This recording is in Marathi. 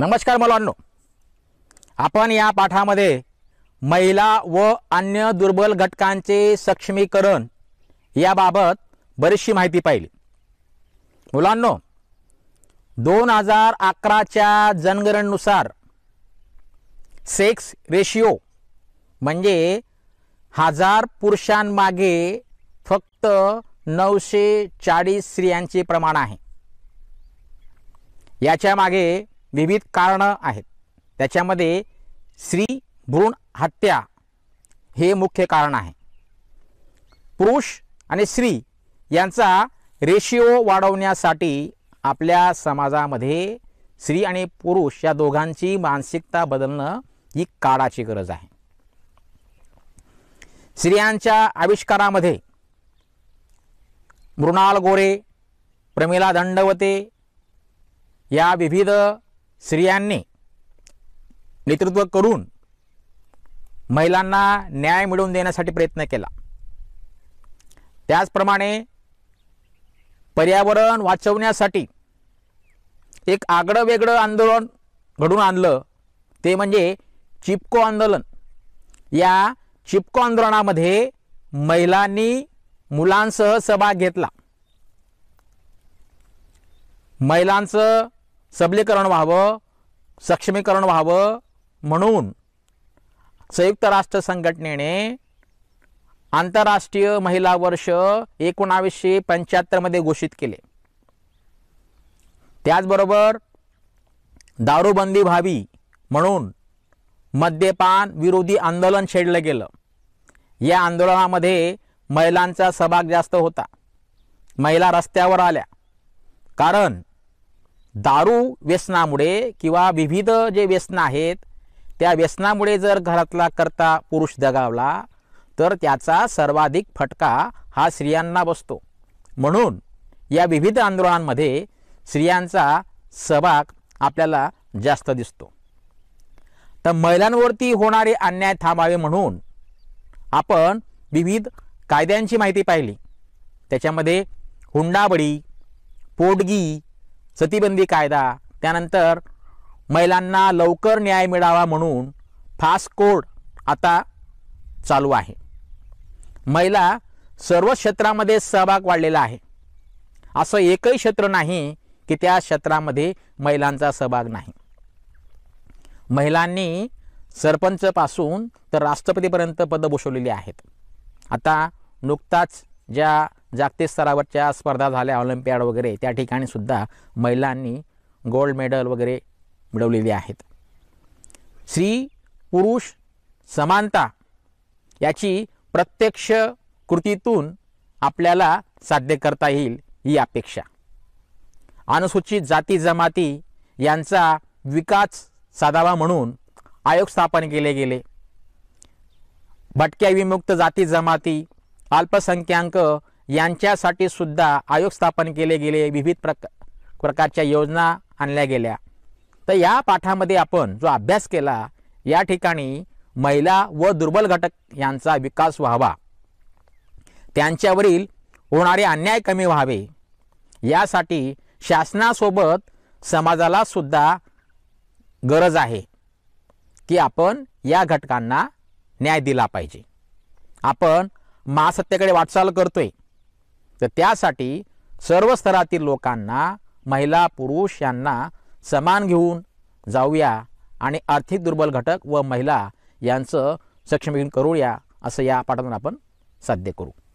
नमस्कार मुलांनो आपण या पाठामध्ये महिला व अन्य दुर्बल घटकांचे सक्षमीकरण याबाबत बरीचशी माहिती पाहिली मुलांनो दोन हजार अकराच्या जनगणनेनुसार सेक्स रेशिओ म्हणजे हजार पुरुषांमागे फक्त नऊशे चाळीस स्त्रियांचे प्रमाण आहे याच्या मागे विविध कारणं आहेत त्याच्यामध्ये स्त्री भ्रूण हत्या हे मुख्य कारण आहे पुरुष आणि स्त्री यांचा रेशिओ वाढवण्यासाठी आपल्या समाजामध्ये स्त्री आणि पुरुष या दोघांची मानसिकता बदलणं ही काळाची गरज आहे स्त्रियांच्या आविष्कारामध्ये मृणाल गोरे प्रमिला दंडवते या विविध स्त्रियांनी नेतृत्व करून महिलांना न्याय मिळवून देण्यासाठी प्रयत्न केला त्याचप्रमाणे पर्यावरण वाचवण्यासाठी एक आगळं वेगळं आंदोलन घडून आणलं ते म्हणजे चिपको आंदोलन या चिपको आंदोलनामध्ये महिलांनी मुलांसह सहभाग घेतला महिलांचं सबलीकरण व्हावं सक्षमीकरण व्हावं म्हणून संयुक्त राष्ट्र संघटनेने आंतरराष्ट्रीय महिला वर्ष एकोणावीसशे पंच्याहत्तरमध्ये घोषित केले त्याचबरोबर दारूबंदी व्हावी म्हणून मद्यपान विरोधी आंदोलन छेडलं गेलं या आंदोलनामध्ये महिलांचा सहभाग जास्त होता महिला रस्त्यावर आल्या कारण दारू व्यसनामुळे किंवा विविध जे व्यसन आहेत त्या व्यसनामुळे जर घरातला करता पुरुष दगावला तर त्याचा सर्वाधिक फटका हा स्त्रियांना बसतो म्हणून या विविध आंदोलनांमध्ये स्त्रियांचा सहभाग आपल्याला जास्त दिसतो तर महिलांवरती होणारे अन्याय थांबावे म्हणून आपण विविध कायद्यांची माहिती पाहिली त्याच्यामध्ये हुंडाबळी पोटगी सतीबंदी कायदा त्यानंतर महिलांना लवकर न्याय मिळावा म्हणून फास्ट कोड आता चालू आहे महिला सर्व क्षेत्रामध्ये सहभाग वाढलेला आहे असं एकही क्षेत्र नाही की त्या क्षेत्रामध्ये महिलांचा सहभाग नाही महिलांनी सरपंचपासून तर राष्ट्रपतीपर्यंत पदं बसवलेली आहेत आता नुकताच ज्या जागतिक स्तरावरच्या स्पर्धा झाल्या ऑलिम्पियाड वगैरे त्या ठिकाणी सुद्धा महिलांनी गोल्ड मेडल वगैरे मिळवलेले आहेत स्त्री पुरुष समानता याची प्रत्यक्ष कृतीतून आपल्याला साध्य करता येईल ही अपेक्षा अनुसूचित जाती जमाती यांचा विकास साधावा म्हणून आयोग स्थापन केले गेले भटक्या विमुक्त जाती जमाती अल्पसंख्याक यांच्यासाठी सुद्धा आयोग स्थापन केले गेले विविध प्रक प्रकारच्या योजना आणल्या गेल्या तर या पाठामध्ये आपण जो अभ्यास केला या ठिकाणी महिला व दुर्बल घटक यांचा विकास व्हावा त्यांच्यावरील होणारे अन्याय कमी व्हावे यासाठी शासनासोबत समाजाला सुद्धा गरज आहे की आपण या घटकांना न्याय दिला पाहिजे आपण महासत्तेकडे वाटचाल करतोय तर त्यासाठी सर्व स्तरातील लोकांना महिला पुरुष यांना समान घेऊन जाऊया आणि आर्थिक दुर्बल घटक व महिला यांचं सक्षमीकरण करूया असं या पाठातून आपण साध्य करू